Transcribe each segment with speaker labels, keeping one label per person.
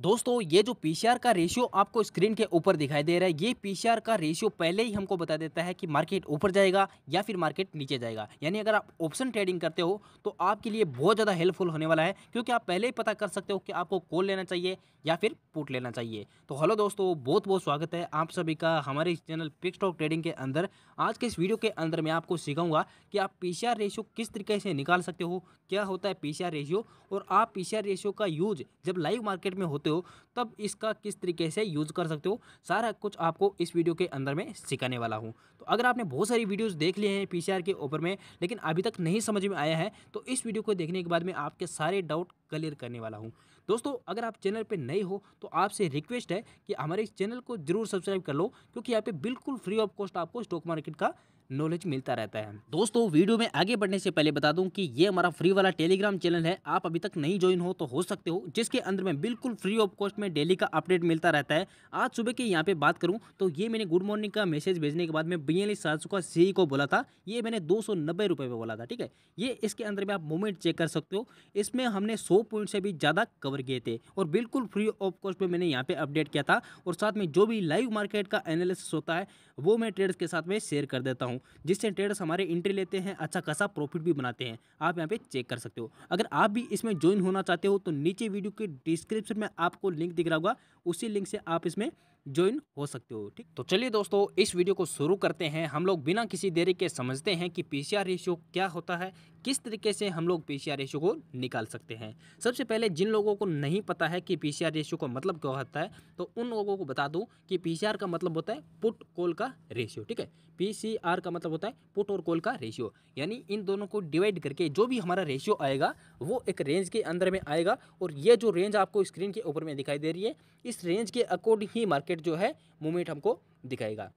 Speaker 1: दोस्तों ये जो पी का रेशियो आपको स्क्रीन के ऊपर दिखाई दे रहा है ये पी का रेशियो पहले ही हमको बता देता है कि मार्केट ऊपर जाएगा या फिर मार्केट नीचे जाएगा यानी अगर आप ऑप्शन ट्रेडिंग करते हो तो आपके लिए बहुत ज़्यादा हेल्पफुल होने वाला है क्योंकि आप पहले ही पता कर सकते हो कि आपको कॉल लेना चाहिए या फिर पुट लेना चाहिए तो हेलो दोस्तों बहुत बहुत स्वागत है आप सभी का हमारे इस चैनल पिक स्टॉक ट्रेडिंग के अंदर आज के इस वीडियो के अंदर मैं आपको सिखाऊंगा कि आप पी रेशियो किस तरीके से निकाल सकते हो क्या होता है पी रेशियो और आप पी रेशियो का यूज जब लाइव मार्केट में होता सकते हो तब इसका किस तरीके से यूज़ कर सकते हो सारा कुछ आपको इस वीडियो के अंदर में सिखाने वाला हूँ तो अगर आपने बहुत सारी वीडियोस देख लिए हैं पीसीआर के ऊपर में लेकिन अभी तक नहीं समझ में आया है तो इस वीडियो को देखने के बाद में आपके सारे डाउट क्लियर करने वाला हूँ दोस्तों अगर आप चैनल पर नए हो तो आपसे रिक्वेस्ट है कि हमारे इस चैनल को जरूर सब्सक्राइब कर लो क्योंकि यहाँ पे बिल्कुल फ्री ऑफ कॉस्ट आपको स्टॉक मार्केट का नॉलेज मिलता रहता है दोस्तों वीडियो में आगे बढ़ने से पहले बता दूं कि ये हमारा फ्री वाला टेलीग्राम चैनल है आप अभी तक नहीं ज्वाइन हो तो हो सकते हो जिसके अंदर में बिल्कुल फ्री ऑफ कॉस्ट में डेली का अपडेट मिलता रहता है आज सुबह की यहाँ पे बात करूँ तो ये मैंने गुड मॉर्निंग का मैसेज भेजने के बाद मैं बी एल का सी e को बोला था ये मैंने दो सौ नब्बे रुपये में बोला था ठीक है ये इसके अंदर में आप मूवमेंट चेक कर सकते हो इसमें हमने सौ पॉइंट से भी ज़्यादा कवर किए थे और बिल्कुल फ्री ऑफ कॉस्ट में मैंने यहाँ पर अपडेट किया था और साथ में जो भी लाइव मार्केट का एनालिसिस होता है वो मैं ट्रेडर्स के साथ में शेयर कर देता हूँ जिससे ट्रेडर्स हमारे एंट्री लेते हैं अच्छा खासा प्रॉफिट भी बनाते हैं आप यहाँ पे चेक कर सकते हो अगर आप भी इसमें ज्वाइन होना चाहते हो तो नीचे वीडियो के डिस्क्रिप्शन में आपको लिंक दिख रहा होगा उसी लिंक से आप इसमें ज्वाइन हो सकते हो ठीक तो चलिए दोस्तों इस वीडियो को शुरू करते हैं हम लोग बिना किसी देरी के समझते हैं कि पी सी रेशियो क्या होता है किस तरीके से हम लोग पी सी रेशियो को निकाल सकते हैं सबसे पहले जिन लोगों को नहीं पता है कि पी सी रेशियो का मतलब क्या होता है तो उन लोगों को बता दूँ कि पी का मतलब होता है पुट कोल का रेशियो ठीक है पी का मतलब होता है पुट और कोल का रेशियो यानी इन दोनों को डिवाइड करके जो भी हमारा रेशियो आएगा वो एक रेंज के अंदर में आएगा और ये जो रेंज आपको स्क्रीन के ऊपर में दिखाई दे रही है इस रेंज के अकॉर्डिंग ही मार्केट मार्केट जो है मूवमेंट हमको दिखाएगा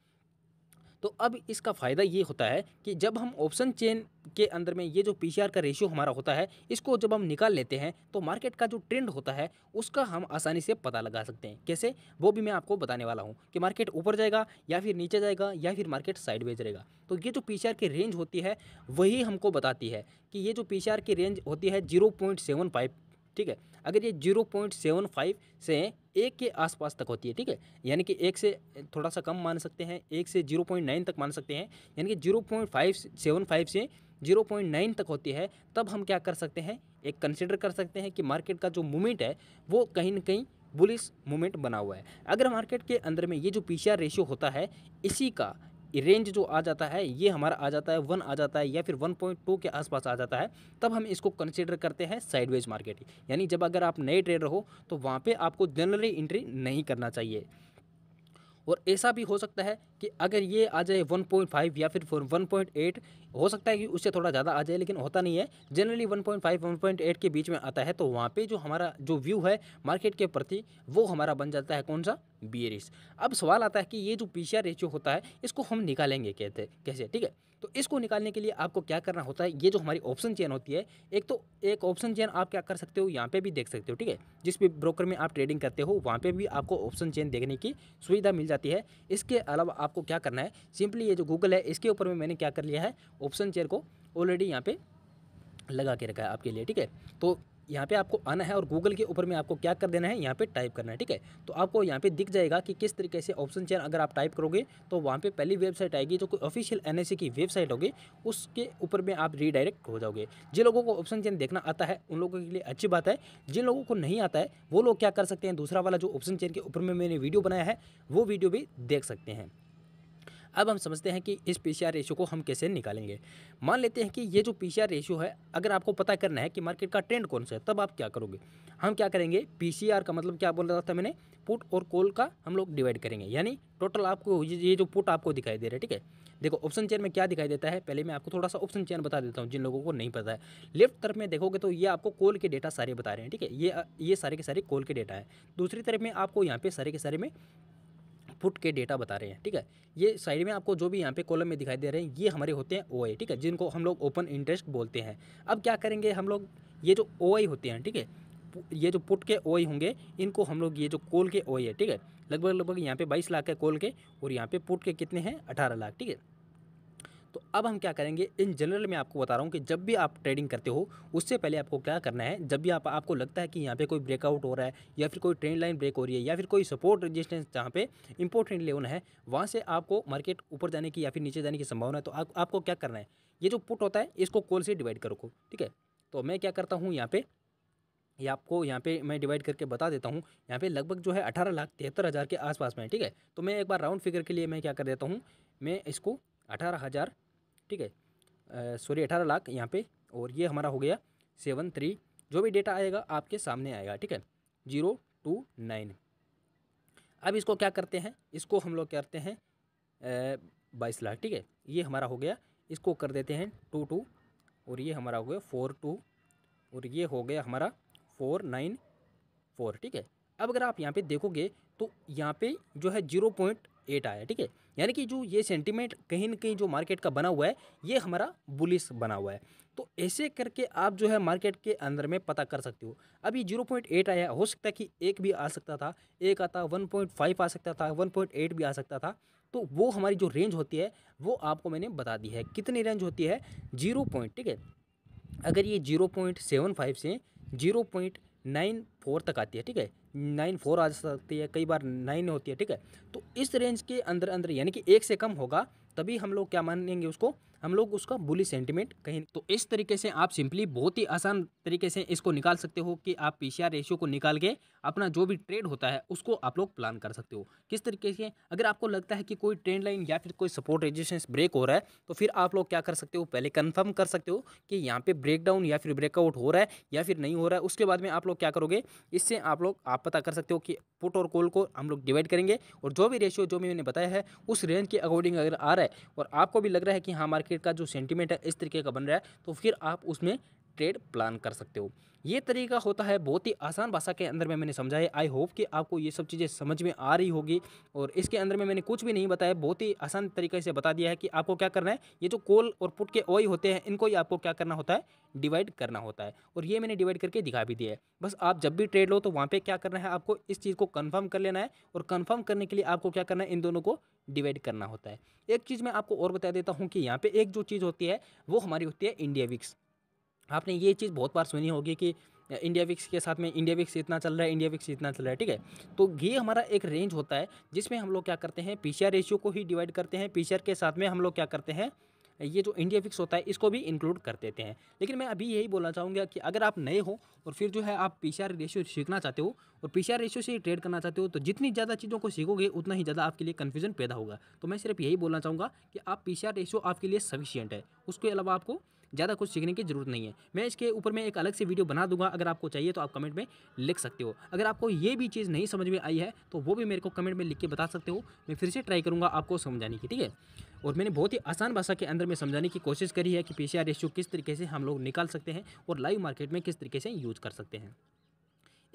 Speaker 1: तो अब इसका फ़ायदा ये होता है कि जब हम ऑप्शन चेन के अंदर में ये जो पी का रेशियो हमारा होता है इसको जब हम निकाल लेते हैं तो मार्केट का जो ट्रेंड होता है उसका हम आसानी से पता लगा सकते हैं कैसे वो भी मैं आपको बताने वाला हूँ कि मार्केट ऊपर जाएगा या फिर नीचे जाएगा या फिर मार्केट साइड रहेगा तो ये जो पी की रेंज होती है वही हमको बताती है कि ये जो पी की रेंज होती है जीरो ठीक है अगर ये जीरो पॉइंट सेवन फाइव से एक के आसपास तक होती है ठीक है यानी कि एक से थोड़ा सा कम मान सकते हैं एक से जीरो पॉइंट नाइन तक मान सकते हैं यानी कि zero point five seven five से जीरो पॉइंट नाइन तक होती है तब हम क्या कर सकते हैं एक कंसिडर कर सकते हैं कि मार्केट का जो मूवमेंट है वो कहीं ना कहीं बुलिस मूवमेंट बना हुआ है अगर मार्केट के अंदर में ये जो पी रेशियो होता है इसी का रेंज जो आ जाता है ये हमारा आ जाता है वन आ जाता है या फिर वन पॉइंट टू के आसपास आ जाता है तब हम इसको कंसिडर करते हैं साइडवेज मार्केट यानी जब अगर आप नए ट्रेडर हो तो वहाँ पर आपको जनरली एंट्री नहीं करना चाहिए और ऐसा भी हो सकता है कि अगर ये आ जाए 1.5 या फिर 1.8 हो सकता है कि उससे थोड़ा ज़्यादा आ जाए लेकिन होता नहीं है जनरली 1.5 1.8 के बीच में आता है तो वहाँ पे जो हमारा जो व्यू है मार्केट के प्रति वो हमारा बन जाता है कौन सा बी अब सवाल आता है कि ये जो पी रेशियो होता है इसको हम निकालेंगे कहते कैसे ठीक है तो इसको निकालने के लिए आपको क्या करना होता है ये जो हमारी ऑप्शन चेन होती है एक तो एक ऑप्शन चेन आप क्या कर सकते हो यहाँ पे भी देख सकते हो ठीक है जिस भी ब्रोकर में आप ट्रेडिंग करते हो वहाँ पे भी आपको ऑप्शन चेन देखने की सुविधा मिल जाती है इसके अलावा आपको क्या करना है सिंपली ये जो गूगल है इसके ऊपर में मैंने क्या कर लिया है ऑप्शन चेन को ऑलरेडी यहाँ पर लगा के रखा है आपके लिए ठीक है तो यहाँ पे आपको आना है और गूगल के ऊपर में आपको क्या कर देना है यहाँ पे टाइप करना है ठीक है तो आपको यहाँ पे दिख जाएगा कि किस तरीके से ऑप्शन चेन अगर आप टाइप करोगे तो वहाँ पे पहली वेबसाइट आएगी जो कोई ऑफिशियल एन की वेबसाइट होगी उसके ऊपर में आप रीडायरेक्ट हो जाओगे जिन लोगों को ऑप्शन चेन देखना आता है उन लोगों के लिए अच्छी बात है जिन लोगों को नहीं आता है वो लोग क्या कर सकते हैं दूसरा वाला जो ऑप्शन चेन के ऊपर में मैंने वीडियो बनाया है वो वीडियो भी देख सकते हैं अब हम समझते हैं कि इस पी रेशियो को हम कैसे निकालेंगे मान लेते हैं कि ये जो पी रेशियो है अगर आपको पता करना है कि मार्केट का ट्रेंड कौन सा है तब आप क्या करोगे हम क्या करेंगे पी का मतलब क्या बोल रहा था मैंने पुट और कॉल का हम लोग डिवाइड करेंगे यानी टोटल आपको ये जो पुट आपको दिखाई दे रहा है ठीक है देखो ऑप्शन चेयर में क्या दिखाई देता है पहले मैं आपको थोड़ा सा ऑप्शन चेयर बता देता हूँ जिन लोगों को नहीं पता है लेफ्ट तरफ में देखोगे तो ये आपको कॉल के डेटा सारे बता रहे हैं ठीक है ये ये सारे के सारे कॉल के डेटा है दूसरी तरफ में आपको यहाँ पे सारे के सारे में आउटपुट के डेटा बता रहे हैं ठीक है ये साइड में आपको जो भी यहाँ पे कॉलम में दिखाई दे रहे हैं ये हमारे होते हैं ओ ठीक है जिनको हम लोग ओपन इंटरेस्ट बोलते हैं अब क्या करेंगे हम लोग ये जो ओ होते हैं ठीक है ये जो पुट के ओ होंगे इनको हम लोग ये जो कॉल के ओ है ठीक है लगभग लगभग यहाँ पे बाईस लाख है कॉल के और यहाँ पे पुट के कितने हैं अठारह लाख ठीक है तो अब हम क्या करेंगे इन जनरल में आपको बता रहा हूँ कि जब भी आप ट्रेडिंग करते हो उससे पहले आपको क्या करना है जब भी आप आपको लगता है कि यहाँ पे कोई ब्रेकआउट हो रहा है या फिर कोई ट्रेंड लाइन ब्रेक हो रही है या फिर कोई सपोर्ट रजिस्टेंस जहाँ पे इंपॉर्टेंट लेवल है वहाँ से आपको मार्केट ऊपर जाने की या फिर नीचे जाने की संभावना है तो आपको क्या करना है ये जो पुट होता है इसको कॉल से डिवाइड करो ठीक है तो मैं क्या करता हूँ यहाँ पर ये आपको यहाँ पे मैं डिवाइड करके बता देता हूँ यहाँ पे लगभग जो है अठारह लाख तिहत्तर हज़ार के आसपास में है ठीक है तो मैं एक बार राउंड फिगर के लिए मैं क्या कर देता हूँ मैं इसको अठारह हज़ार ठीक है सॉरी अठारह लाख यहाँ पे और ये हमारा हो गया सेवन थ्री जो भी डेटा आएगा आपके सामने आएगा ठीक है जीरो टू नाइन अब इसको क्या करते हैं इसको हम लोग करते हैं बाईस लाख ठीक है ये हमारा हो गया इसको कर देते हैं टू टू और ये हमारा हो गया फोर टू और ये हो गया हमारा फोर नाइन फोर ठीक है अब अगर आप यहाँ पे देखोगे तो यहाँ पे जो है जीरो पॉइंट एट आया ठीक है यानी कि जो ये सेंटीमेंट कहीं ना कहीं जो मार्केट का बना हुआ है ये हमारा बुलिस बना हुआ है तो ऐसे करके आप जो है मार्केट के अंदर में पता कर सकते हो अभी जीरो पॉइंट एट आया हो सकता है कि एक भी आ सकता था एक आता वन पॉइंट फाइव आ सकता था वन पॉइंट एट भी आ सकता था तो वो हमारी जो रेंज होती है वो आपको मैंने बता दी है कितनी रेंज होती है जीरो पॉइंट ठीक है अगर ये जीरो पॉइंट सेवन फाइव से जीरो पॉइंट नाइन फोर तक आती है ठीक है नाइन फोर आ सकती है कई बार नाइन होती है ठीक है तो इस रेंज के अंदर अंदर यानी कि एक से कम होगा तभी हम लोग क्या मानेंगे उसको हम लोग उसका बुली सेंटीमेंट कहीं तो इस तरीके से आप सिंपली बहुत ही आसान तरीके से इसको निकाल सकते हो कि आप पी रेशियो को निकाल के अपना जो भी ट्रेड होता है उसको आप लोग प्लान कर सकते हो किस तरीके से अगर आपको लगता है कि कोई ट्रेंड लाइन या फिर कोई सपोर्ट रेजिस्टेंस ब्रेक हो रहा है तो फिर आप लोग क्या कर सकते हो पहले कन्फर्म कर सकते हो कि यहाँ ब्रेक ब्रेकडाउन या फिर ब्रेकआउट हो रहा है या फिर नहीं हो रहा है उसके बाद में आप लोग क्या करोगे इससे आप लोग आप पता कर सकते हो कि पुट और कॉल को हम लोग डिवाइड करेंगे और जो भी रेशियो जो भी मैंने बताया है उस रेंज के अकॉर्डिंग अगर आ रहा है और आपको भी लग रहा है कि हाँ मार्केट का जो सेंटीमेंट है इस तरीके का बन रहा है तो फिर आप उसमें ट्रेड प्लान कर सकते हो ये तरीका होता है बहुत ही आसान भाषा के अंदर में मैंने समझाया आई होप कि आपको ये सब चीज़ें समझ में आ रही होगी और इसके अंदर में मैंने कुछ भी नहीं बताया बहुत ही आसान तरीके से बता दिया है कि आपको क्या करना है ये जो कोल और पुट के ओई होते हैं इनको ही आपको क्या करना होता है डिवाइड करना होता है और ये मैंने डिवाइड करके दिखा भी दिया है बस आप जब भी ट्रेड लो तो वहाँ पर क्या करना है आपको इस चीज़ को कन्फर्म कर लेना है और कन्फर्म करने के लिए आपको क्या करना है इन दोनों को डिवाइड करना होता है एक चीज़ मैं आपको और बता देता हूँ कि यहाँ पर एक जो चीज़ होती है वो हमारी होती है इंडिया विक्स आपने ये चीज़ बहुत बार सुनी होगी कि इंडिया विक्स के साथ में इंडिया विक्स इतना चल रहा है इंडिया विक्स इतना चल रहा है ठीक है तो ये हमारा एक रेंज होता है जिसमें हम लोग क्या करते हैं पी रेशियो को ही डिवाइड करते हैं पी के साथ में हम लोग क्या करते हैं ये जो इंडिया फिक्स होता है इसको भी इंक्लूड कर देते हैं लेकिन मैं अभी यही बोलना चाहूँगा कि अगर आप नए हो और फिर जो है आप पी रेशियो सीखना चाहते हो और पी रेशियो से ट्रेड करना चाहते हो तो जितनी ज़्यादा चीज़ों को सीखोगे उतना ही ज़्यादा आपके लिए कन्फ्यूजन पैदा होगा तो मैं सिर्फ यही बोलना चाहूँगा कि आप पी रेशियो आपके लिए सफिशियंट है उसके अलावा आपको ज़्यादा कुछ सीखने की ज़रूरत नहीं है मैं इसके ऊपर मैं एक अलग से वीडियो बना दूंगा अगर आपको चाहिए तो आप कमेंट में लिख सकते हो अगर आपको ये भी चीज़ नहीं समझ में आई है तो वो भी मेरे को कमेंट में लिख के बता सकते हो मैं फिर से ट्राई करूँगा आपको समझाने की ठीक है और मैंने बहुत ही आसान भाषा के अंदर में समझाने की कोशिश करी है कि पी रेशियो किस तरीके से हम लोग निकाल सकते हैं और लाइव मार्केट में किस तरीके से यूज कर सकते हैं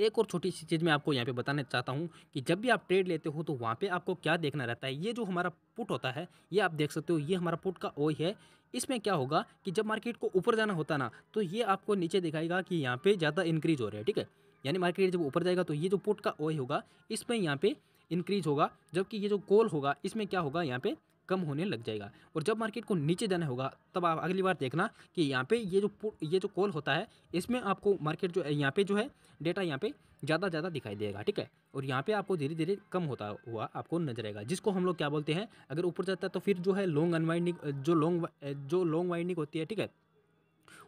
Speaker 1: एक और छोटी सी चीज़ मैं आपको यहाँ पे बताना चाहता हूँ कि जब भी आप ट्रेड लेते हो तो वहाँ पे आपको क्या देखना रहता है ये जो हमारा पुट होता है ये आप देख सकते हो ये हमारा पुट का ओ है इसमें क्या होगा कि जब मार्केट को ऊपर जाना होता ना तो ये आपको नीचे दिखाएगा कि यहाँ पर ज़्यादा इंक्रीज हो रहा है ठीक है यानी मार्केट जब ऊपर जाएगा तो ये जो पुट का ओ होगा इसमें यहाँ पर इंक्रीज होगा जबकि ये जो कॉल होगा इसमें क्या होगा यहाँ पर कम होने लग जाएगा और जब मार्केट को नीचे जाना होगा तब आप अगली बार देखना कि यहाँ पे ये जो ये जो कॉल होता है इसमें आपको मार्केट जो है यहाँ पे जो है डेटा यहाँ पे ज़्यादा ज़्यादा दिखाई देगा ठीक है और यहाँ पे आपको धीरे धीरे कम होता हुआ आपको नजर आएगा जिसको हम लोग क्या बोलते हैं अगर ऊपर जाता है तो फिर जो है लॉन्ग अनवाइंडिंग जो लॉन्ग जो लॉन्ग वाइंडिंग होती है ठीक है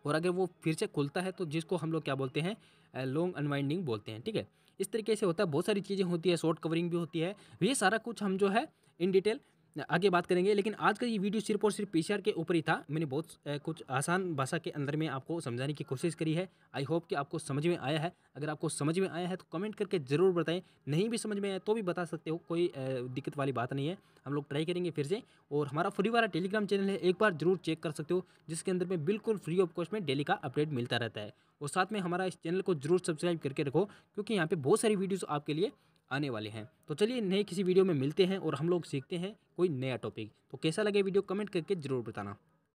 Speaker 1: और अगर वो फिर से खुलता है तो जिसको हम लोग क्या बोलते हैं लॉन्ग अनवाइंडिंग बोलते हैं ठीक है इस तरीके से होता है बहुत सारी चीज़ें होती है शॉर्ट कवरिंग भी होती है ये सारा कुछ हम जो है इन डिटेल आगे बात करेंगे लेकिन आज का ये वीडियो सिर्फ और सिर्फ पीसीआर के ऊपर ही था मैंने बहुत कुछ आसान भाषा के अंदर में आपको समझाने की कोशिश करी है आई होप कि आपको समझ में आया है अगर आपको समझ में आया है तो कमेंट करके ज़रूर बताएं नहीं भी समझ में आया तो भी बता सकते हो कोई दिक्कत वाली बात नहीं है हम लोग ट्राई करेंगे फिर से और हमारा फ्री वाला टेलीग्राम चैनल है एक बार जरूर चेक कर सकते हो जिसके अंदर में बिल्कुल फ्री ऑफ कॉस्ट में डेली का अपडेट मिलता रहता है और साथ में हमारा इस चैनल को जरूर सब्सक्राइब करके रखो क्योंकि यहाँ पर बहुत सारी वीडियोज़ आपके लिए आने वाले हैं तो चलिए नए किसी वीडियो में मिलते हैं और हम लोग सीखते हैं कोई नया टॉपिक तो कैसा लगे वीडियो कमेंट करके ज़रूर बताना